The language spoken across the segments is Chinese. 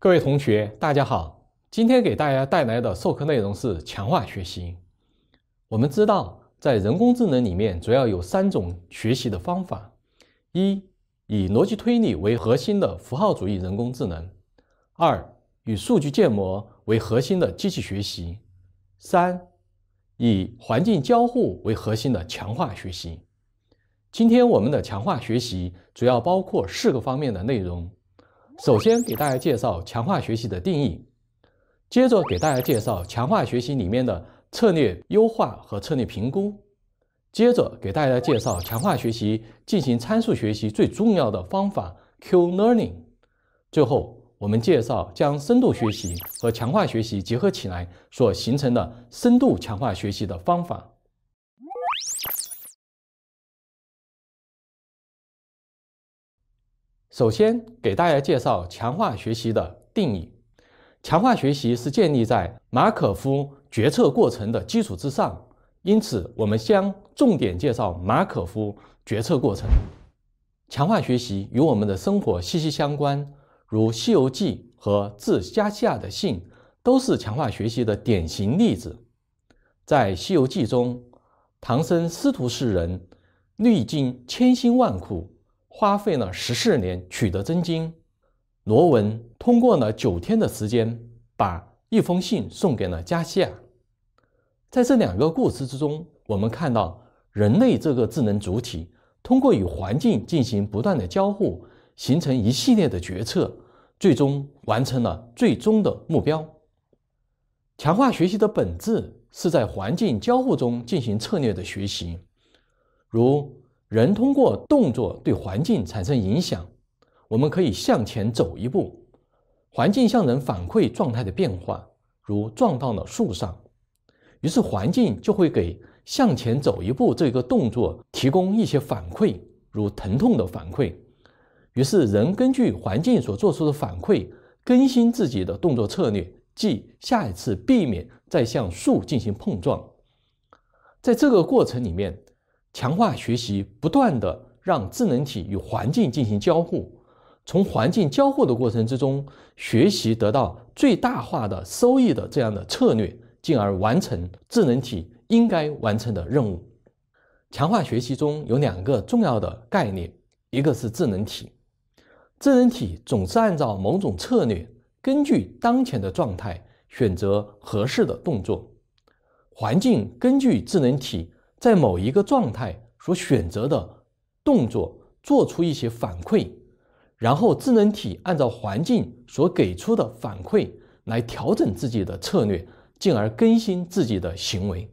各位同学，大家好。今天给大家带来的授课内容是强化学习。我们知道，在人工智能里面主要有三种学习的方法：一、以逻辑推理为核心的符号主义人工智能；二、以数据建模为核心的机器学习；三、以环境交互为核心的强化学习。今天我们的强化学习主要包括四个方面的内容。首先给大家介绍强化学习的定义，接着给大家介绍强化学习里面的策略优化和策略评估，接着给大家介绍强化学习进行参数学习最重要的方法 Q learning，最后我们介绍将深度学习和强化学习结合起来所形成的深度强化学习的方法。首先，给大家介绍强化学习的定义。强化学习是建立在马可夫决策过程的基础之上，因此我们将重点介绍马可夫决策过程。强化学习与我们的生活息息相关，如《西游记》和《致加西亚的信》都是强化学习的典型例子。在《西游记》中，唐僧师徒四人历经千辛万苦。花费了十四年取得真经，罗文通过了九天的时间，把一封信送给了加西亚。在这两个故事之中，我们看到人类这个智能主体，通过与环境进行不断的交互，形成一系列的决策，最终完成了最终的目标。强化学习的本质是在环境交互中进行策略的学习，如。人通过动作对环境产生影响，我们可以向前走一步，环境向人反馈状态的变化，如撞到了树上，于是环境就会给向前走一步这个动作提供一些反馈，如疼痛的反馈，于是人根据环境所做出的反馈更新自己的动作策略，即下一次避免再向树进行碰撞。在这个过程里面。强化学习不断地让智能体与环境进行交互，从环境交互的过程之中，学习得到最大化的收益的这样的策略，进而完成智能体应该完成的任务。强化学习中有两个重要的概念，一个是智能体，智能体总是按照某种策略，根据当前的状态选择合适的动作，环境根据智能体。在某一个状态所选择的动作做出一些反馈，然后智能体按照环境所给出的反馈来调整自己的策略，进而更新自己的行为。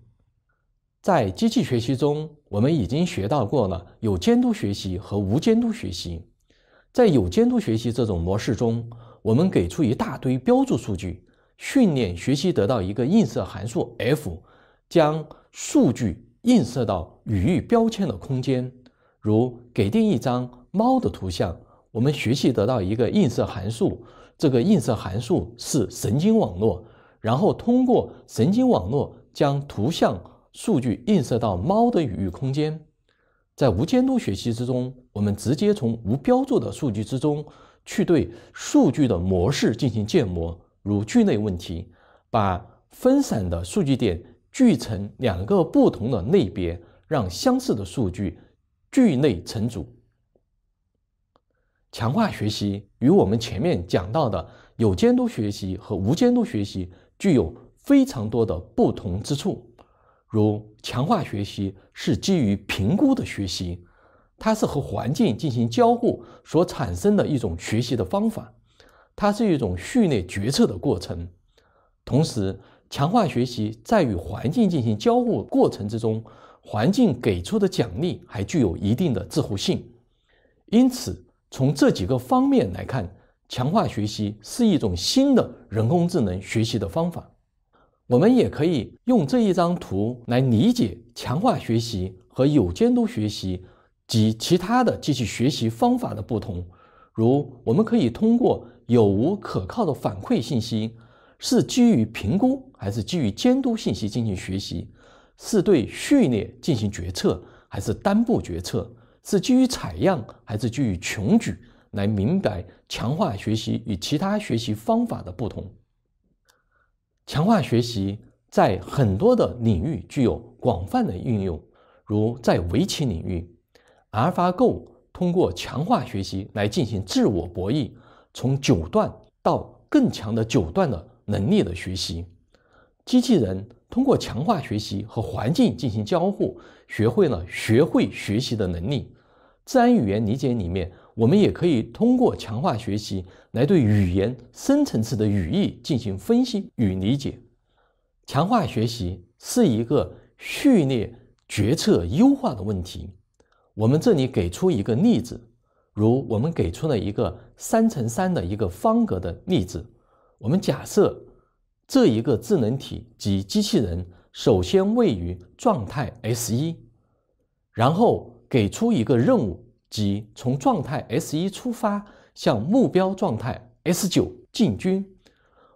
在机器学习中，我们已经学到过了有监督学习和无监督学习。在有监督学习这种模式中，我们给出一大堆标注数据，训练学习得到一个映射函数 f，将数据。映射到语义标签的空间，如给定一张猫的图像，我们学习得到一个映射函数。这个映射函数是神经网络，然后通过神经网络将图像数据映射到猫的语义空间。在无监督学习之中，我们直接从无标注的数据之中去对数据的模式进行建模，如聚类问题，把分散的数据点。聚成两个不同的类别，让相似的数据聚类成组。强化学习与我们前面讲到的有监督学习和无监督学习具有非常多的不同之处，如强化学习是基于评估的学习，它是和环境进行交互所产生的一种学习的方法，它是一种序列决策的过程，同时。强化学习在与环境进行交互过程之中，环境给出的奖励还具有一定的滞后性。因此，从这几个方面来看，强化学习是一种新的人工智能学习的方法。我们也可以用这一张图来理解强化学习和有监督学习及其他的机器学习方法的不同。如我们可以通过有无可靠的反馈信息。是基于评估还是基于监督信息进行学习？是对序列进行决策还是单步决策？是基于采样还是基于穷举来明白强化学习与其他学习方法的不同？强化学习在很多的领域具有广泛的应用，如在围棋领域，AlphaGo 通过强化学习来进行自我博弈，从九段到更强的九段的。能力的学习，机器人通过强化学习和环境进行交互，学会了学会学习的能力。自然语言理解里面，我们也可以通过强化学习来对语言深层次的语义进行分析与理解。强化学习是一个序列决策优化的问题。我们这里给出一个例子，如我们给出了一个三乘三的一个方格的例子。我们假设这一个智能体及机器人首先位于状态 S 一，然后给出一个任务，即从状态 S 一出发向目标状态 S 九进军。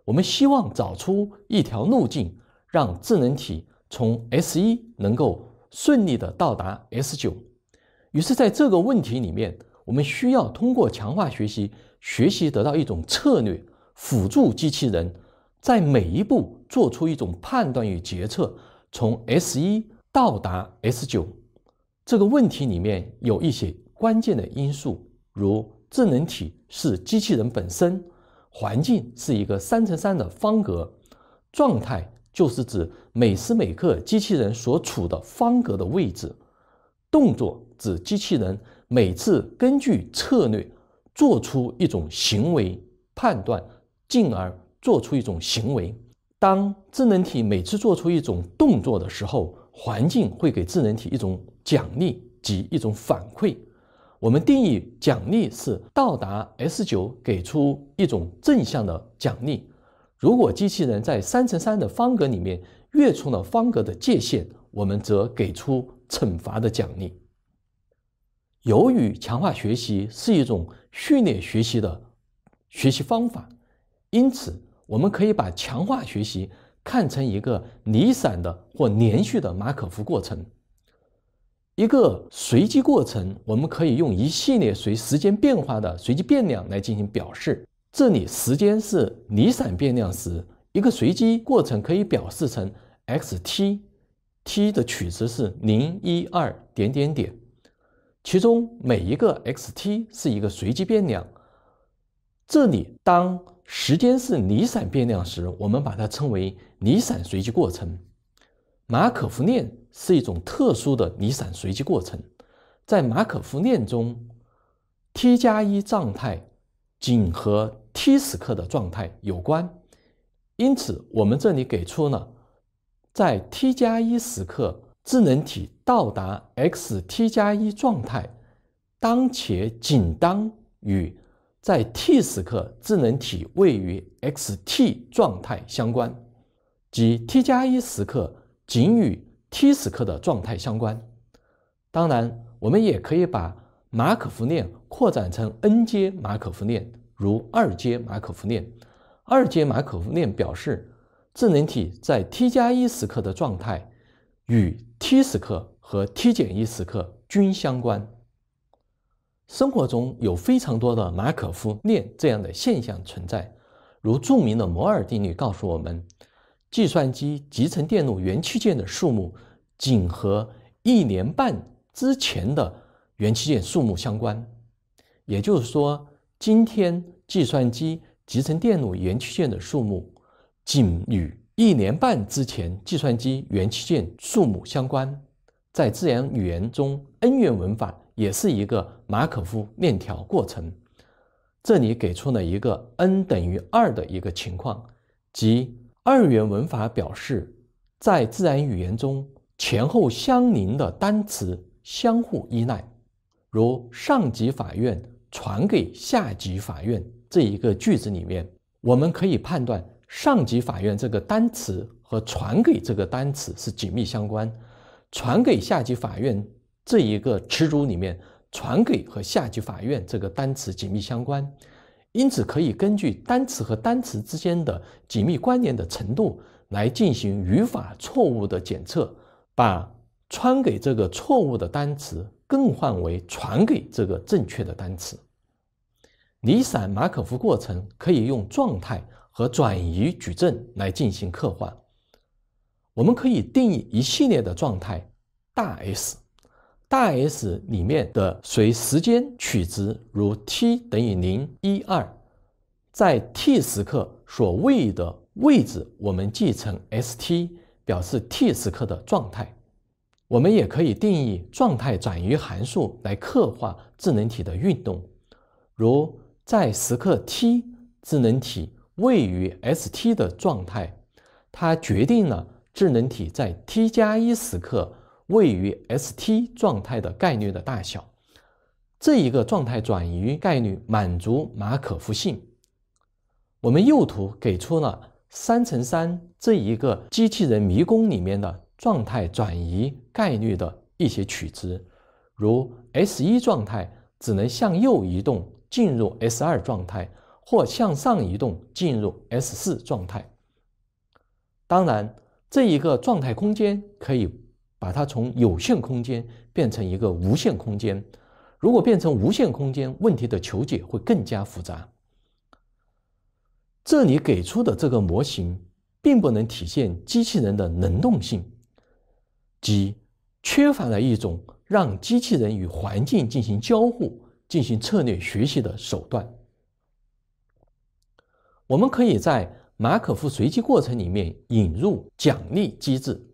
我们希望找出一条路径，让智能体从 S 一能够顺利的到达 S 九。于是，在这个问题里面，我们需要通过强化学习学习得到一种策略。辅助机器人在每一步做出一种判断与决策，从 S 一到达 S 九。这个问题里面有一些关键的因素，如智能体是机器人本身，环境是一个三乘三的方格，状态就是指每时每刻机器人所处的方格的位置，动作指机器人每次根据策略做出一种行为判断。进而做出一种行为。当智能体每次做出一种动作的时候，环境会给智能体一种奖励及一种反馈。我们定义奖励是到达 S 九给出一种正向的奖励。如果机器人在三乘三的方格里面越出了方格的界限，我们则给出惩罚的奖励。由于强化学习是一种序列学习的学习方法。因此，我们可以把强化学习看成一个离散的或连续的马可夫过程。一个随机过程，我们可以用一系列随时间变化的随机变量来进行表示。这里，时间是离散变量时，一个随机过程可以表示成 X_t，t 的取值是零、一、二、点点点，其中每一个 X_t 是一个随机变量。这里当时间是离散变量时，我们把它称为离散随机过程。马可夫链是一种特殊的离散随机过程。在马可夫链中，t 加一状态仅和 t 时刻的状态有关，因此我们这里给出了在 t 加一时刻智能体到达 x t 加一状态，当且仅当与在 t 时刻，智能体位于 x_t 状态相关，即 t 加一时刻仅与 t 时刻的状态相关。当然，我们也可以把马可夫链扩展成 n 阶马可夫链，如二阶马可夫链。二阶马可夫链表示智能体在 t 加一时刻的状态与 t 时刻和 t 减一时刻均相关。生活中有非常多的马可夫链这样的现象存在，如著名的摩尔定律告诉我们，计算机集成电路元器件的数目仅和一年半之前的元器件数目相关，也就是说，今天计算机集成电路元器件的数目仅与一年半之前计算机元器件数目相关。在自然语言中，恩源文法。也是一个马可夫链条过程。这里给出了一个 n 等于二的一个情况，即二元文法表示在自然语言中前后相邻的单词相互依赖。如“上级法院传给下级法院”这一个句子里面，我们可以判断“上级法院”这个单词和“传给”这个单词是紧密相关，“传给下级法院”。这一个词组里面“传给”和下级法院这个单词紧密相关，因此可以根据单词和单词之间的紧密关联的程度来进行语法错误的检测，把“穿给”这个错误的单词更换为“传给”这个正确的单词。离散马可夫过程可以用状态和转移矩阵来进行刻画，我们可以定义一系列的状态大 S。大 S 里面的随时间取值，如 t 等于零、一、二，在 t 时刻所位的位置，我们记成 s_t，表示 t 时刻的状态。我们也可以定义状态转移函数来刻画智能体的运动，如在时刻 t，智能体位于 s_t 的状态，它决定了智能体在 t 加一时刻。位于 S T 状态的概率的大小，这一个状态转移概率满足马可夫性。我们右图给出了三乘三这一个机器人迷宫里面的状态转移概率的一些取值，如 S 一状态只能向右移动进入 S 二状态，或向上移动进入 S 四状态。当然，这一个状态空间可以。把它从有限空间变成一个无限空间，如果变成无限空间，问题的求解会更加复杂。这里给出的这个模型并不能体现机器人的能动性，即缺乏了一种让机器人与环境进行交互、进行策略学习的手段。我们可以在马可夫随机过程里面引入奖励机制。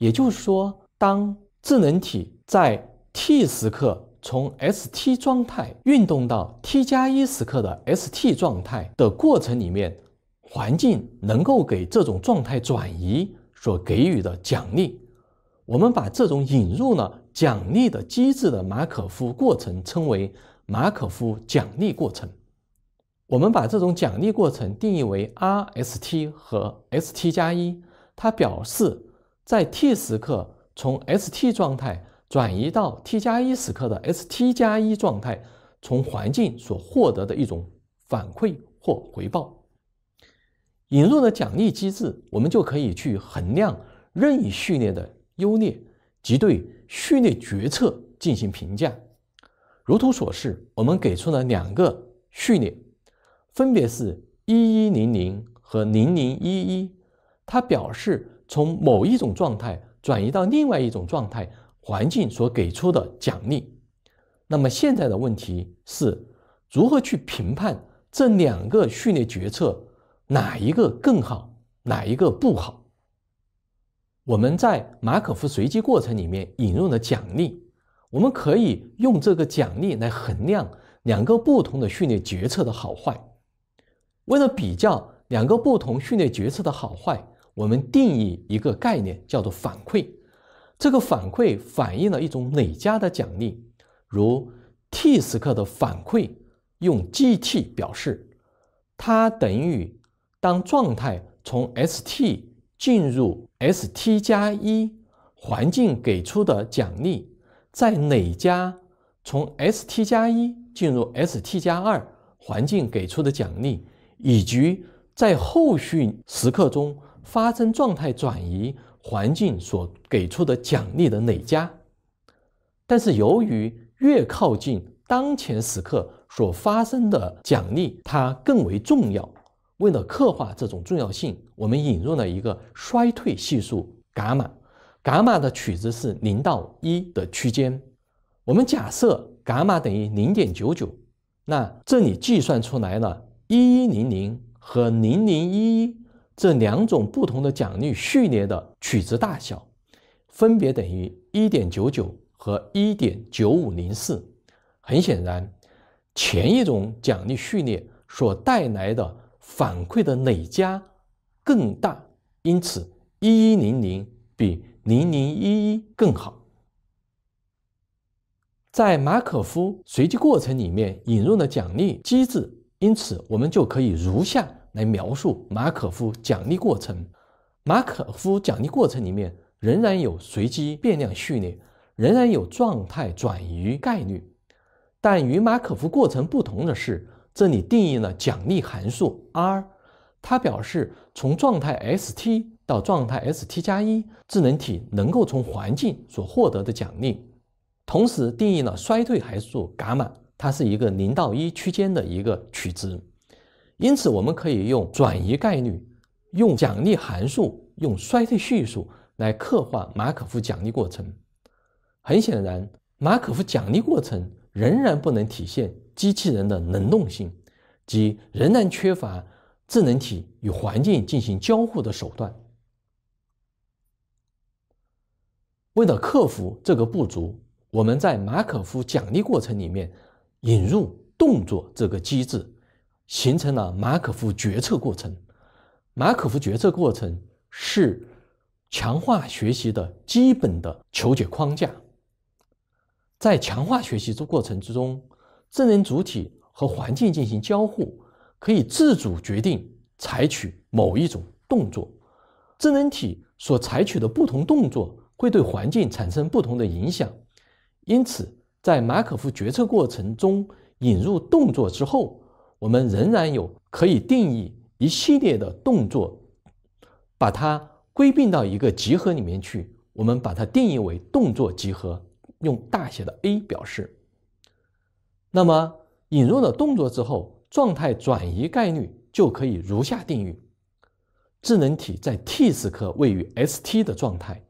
也就是说，当智能体在 t 时刻从 s t 状态运动到 t 加一时刻的 s t 状态的过程里面，环境能够给这种状态转移所给予的奖励，我们把这种引入了奖励的机制的马可夫过程称为马可夫奖励过程。我们把这种奖励过程定义为 r s t 和 s t 加一，它表示。在 t 时刻从 st 状态转移到 t 加一时刻的 st 加一状态，从环境所获得的一种反馈或回报。引入了奖励机制，我们就可以去衡量任意序列的优劣及对序列决策进行评价。如图所示，我们给出了两个序列，分别是“一一零零”和“零零一一”，它表示。从某一种状态转移到另外一种状态，环境所给出的奖励。那么现在的问题是，如何去评判这两个序列决策哪一个更好，哪一个不好？我们在马可夫随机过程里面引入了奖励，我们可以用这个奖励来衡量两个不同的序列决策的好坏。为了比较两个不同序列决策的好坏。我们定义一个概念，叫做反馈。这个反馈反映了一种累加的奖励，如 t 时刻的反馈用 gt 表示，它等于当状态从 st 进入 st 加一，环境给出的奖励，在累加从 st 加一进入 st 加二环境给出的奖励，以及在后续时刻中。发生状态转移，环境所给出的奖励的累加。但是，由于越靠近当前时刻所发生的奖励，它更为重要。为了刻画这种重要性，我们引入了一个衰退系数伽马。伽马的取值是零到一的区间。我们假设伽马等于零点九九，那这里计算出来了一一零零和零零一一。这两种不同的奖励序列的取值大小，分别等于一点九九和一点九五零四。很显然，前一种奖励序列所带来的反馈的累加更大，因此一一零零比零零一一更好。在马可夫随机过程里面引入的奖励机制，因此我们就可以如下。来描述马可夫奖励过程。马可夫奖励过程里面仍然有随机变量序列，仍然有状态转移概率，但与马可夫过程不同的是，这里定义了奖励函数 r，它表示从状态 s_t 到状态 s_t 加一，智能体能够从环境所获得的奖励。同时定义了衰退函数伽马，它是一个零到一区间的一个取值。因此，我们可以用转移概率、用奖励函数、用衰退叙数来刻画马可夫奖励过程。很显然，马可夫奖励过程仍然不能体现机器人的能动性，即仍然缺乏智能体与环境进行交互的手段。为了克服这个不足，我们在马可夫奖励过程里面引入动作这个机制。形成了马可夫决策过程。马可夫决策过程是强化学习的基本的求解框架。在强化学习这过程之中，智能主体和环境进行交互，可以自主决定采取某一种动作。智能体所采取的不同动作会对环境产生不同的影响。因此，在马可夫决策过程中引入动作之后。我们仍然有可以定义一系列的动作，把它归并到一个集合里面去。我们把它定义为动作集合，用大写的 A 表示。那么引入了动作之后，状态转移概率就可以如下定义：智能体在 t 时刻位于 s_t 的状态，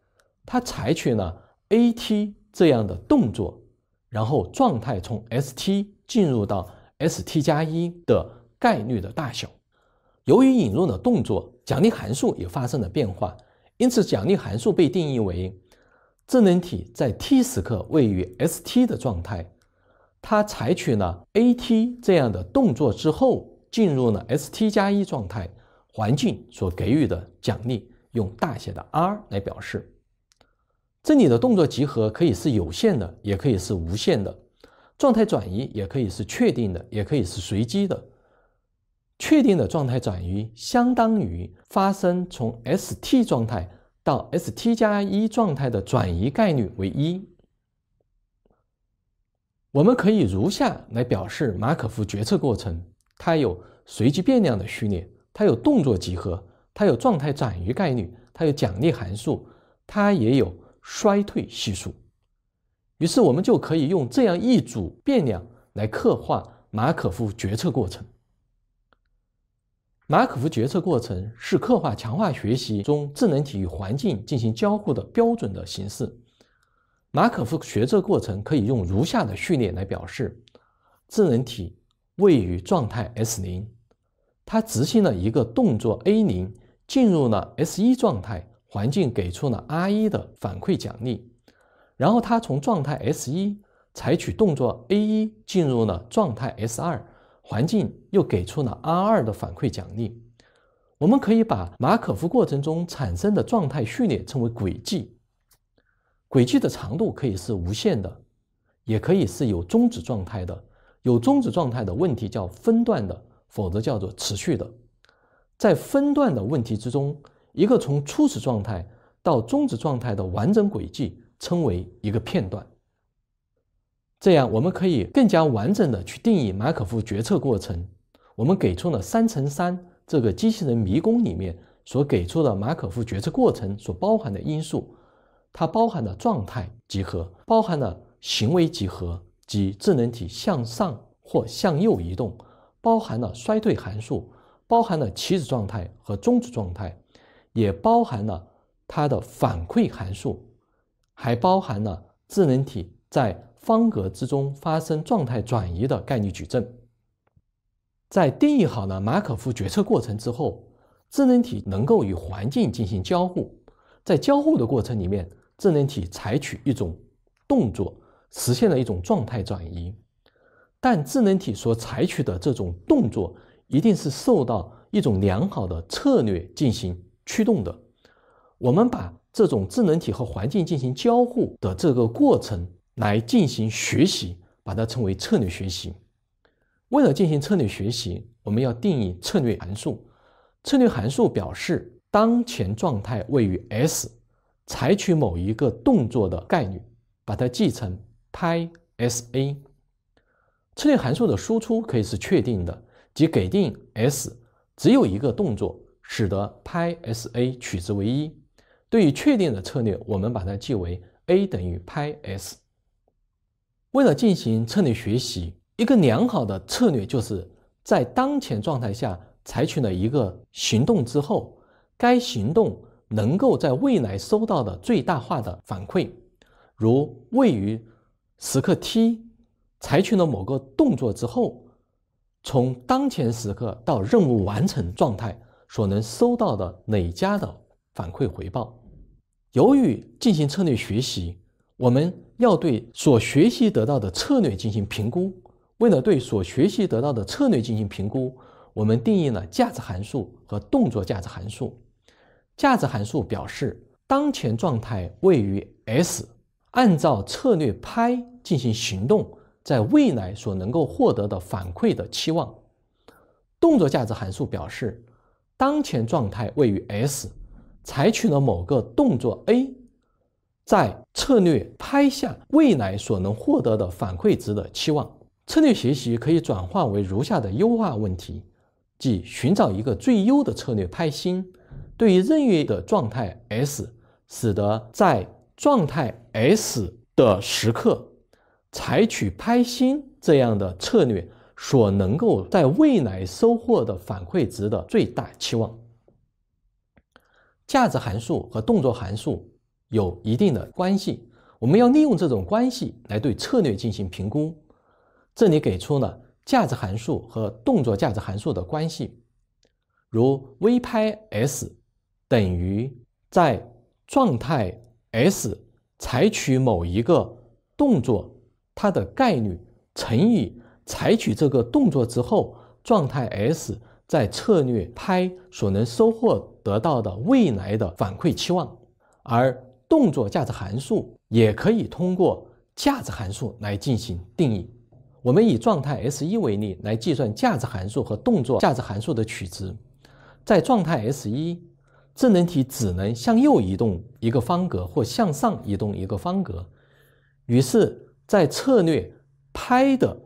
它采取了 a_t 这样的动作，然后状态从 s_t 进入到。S_t 加一的概率的大小，由于引入了动作，奖励函数也发生了变化，因此奖励函数被定义为智能体在 t 时刻位于 S_t 的状态，它采取了 A_t 这样的动作之后，进入了 S_t 加一状态，环境所给予的奖励用大写的 R 来表示。这里的动作集合可以是有限的，也可以是无限的。状态转移也可以是确定的，也可以是随机的。确定的状态转移相当于发生从 s_t 状态到 s_t 加一状态的转移概率为一。我们可以如下来表示马可夫决策过程：它有随机变量的序列，它有动作集合，它有状态转移概率，它有奖励函数，它也有衰退系数。于是我们就可以用这样一组变量来刻画马可夫决策过程。马可夫决策过程是刻画强化学习中智能体与环境进行交互的标准的形式。马可夫决策过程可以用如下的序列来表示：智能体位于状态 S 零，它执行了一个动作 A 零，进入了 S 一状态，环境给出了 R 一的反馈奖励。然后它从状态 S 一采取动作 A 一进入了状态 S 二，环境又给出了 R 二的反馈奖励。我们可以把马可夫过程中产生的状态序列称为轨迹。轨迹的长度可以是无限的，也可以是有终止状态的。有终止状态的问题叫分段的，否则叫做持续的。在分段的问题之中，一个从初始状态到终止状态的完整轨迹。称为一个片段，这样我们可以更加完整的去定义马可夫决策过程。我们给出了三乘三这个机器人迷宫里面所给出的马可夫决策过程所包含的因素，它包含的状态集合，包含了行为集合及智能体向上或向右移动，包含了衰退函数，包含了起始状态和终止状态，也包含了它的反馈函数。还包含了智能体在方格之中发生状态转移的概率矩阵。在定义好了马可夫决策过程之后，智能体能够与环境进行交互。在交互的过程里面，智能体采取一种动作，实现了一种状态转移。但智能体所采取的这种动作，一定是受到一种良好的策略进行驱动的。我们把这种智能体和环境进行交互的这个过程来进行学习，把它称为策略学习。为了进行策略学习，我们要定义策略函数。策略函数表示当前状态位于 s，采取某一个动作的概率，把它记成 Pi s a。策略函数的输出可以是确定的，即给定 s，只有一个动作使得 Pi s a 取值为一。对于确定的策略，我们把它记为 a 等于 pi s。为了进行策略学习，一个良好的策略就是在当前状态下采取了一个行动之后，该行动能够在未来收到的最大化的反馈。如位于时刻 t 采取了某个动作之后，从当前时刻到任务完成状态所能收到的累加的反馈回报。由于进行策略学习，我们要对所学习得到的策略进行评估。为了对所学习得到的策略进行评估，我们定义了价值函数和动作价值函数。价值函数表示当前状态位于 s，按照策略拍进行行动，在未来所能够获得的反馈的期望。动作价值函数表示当前状态位于 s。采取了某个动作 a，在策略拍下未来所能获得的反馈值的期望。策略学习可以转化为如下的优化问题，即寻找一个最优的策略拍星，对于任意的状态 s，使得在状态 s 的时刻采取拍星这样的策略所能够在未来收获的反馈值的最大期望。价值函数和动作函数有一定的关系，我们要利用这种关系来对策略进行评估。这里给出了价值函数和动作价值函数的关系，如 v 拍 s 等于在状态 s 采取某一个动作，它的概率乘以采取这个动作之后状态 s 在策略拍所能收获。得到的未来的反馈期望，而动作价值函数也可以通过价值函数来进行定义。我们以状态 S 一为例来计算价值函数和动作价值函数的取值。在状态 S 一，智能体只能向右移动一个方格或向上移动一个方格。于是，在策略拍的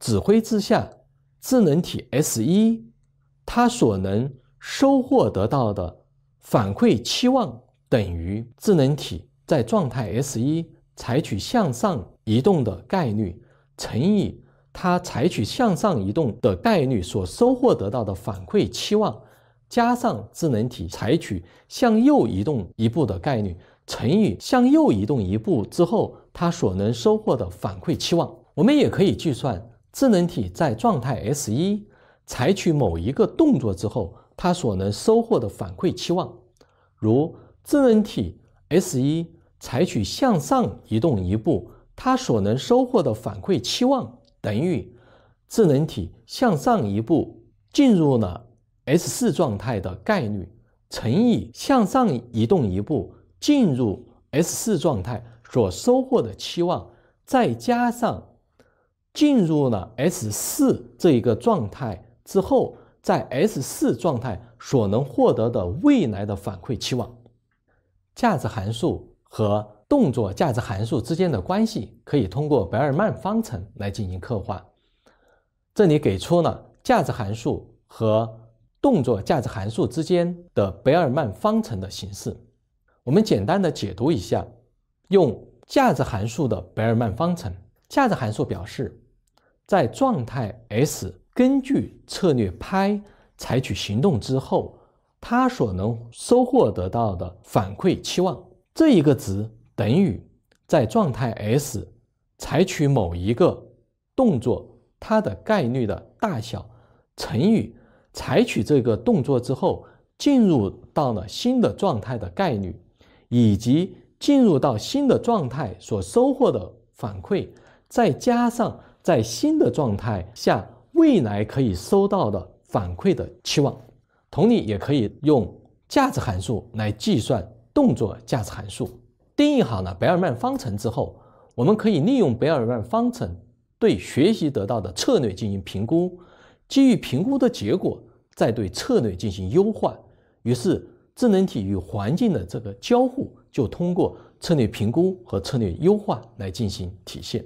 指挥之下，智能体 S 一它所能。收获得到的反馈期望等于智能体在状态 S 一采取向上移动的概率乘以它采取向上移动的概率所收获得到的反馈期望，加上智能体采取向右移动一步的概率乘以向右移动一步之后它所能收获的反馈期望。我们也可以计算智能体在状态 S 一采取某一个动作之后。它所能收获的反馈期望，如智能体 S 一采取向上移动一步，它所能收获的反馈期望等于智能体向上一步进入了 S 四状态的概率乘以向上移动一步进入 S 四状态所收获的期望，再加上进入了 S 四这一个状态之后。在 S 四状态所能获得的未来的反馈期望价值函数和动作价值函数之间的关系，可以通过贝尔曼方程来进行刻画。这里给出了价值函数和动作价值函数之间的贝尔曼方程的形式。我们简单的解读一下：用价值函数的贝尔曼方程，价值函数表示在状态 S。根据策略拍采取行动之后，他所能收获得到的反馈期望这一个值等于在状态 s 采取某一个动作它的概率的大小乘以采取这个动作之后进入到了新的状态的概率，以及进入到新的状态所收获的反馈，再加上在新的状态下。未来可以收到的反馈的期望，同理也可以用价值函数来计算动作价值函数。定义好了贝尔曼方程之后，我们可以利用贝尔曼方程对学习得到的策略进行评估，基于评估的结果再对策略进行优化。于是智能体与环境的这个交互就通过策略评估和策略优化来进行体现。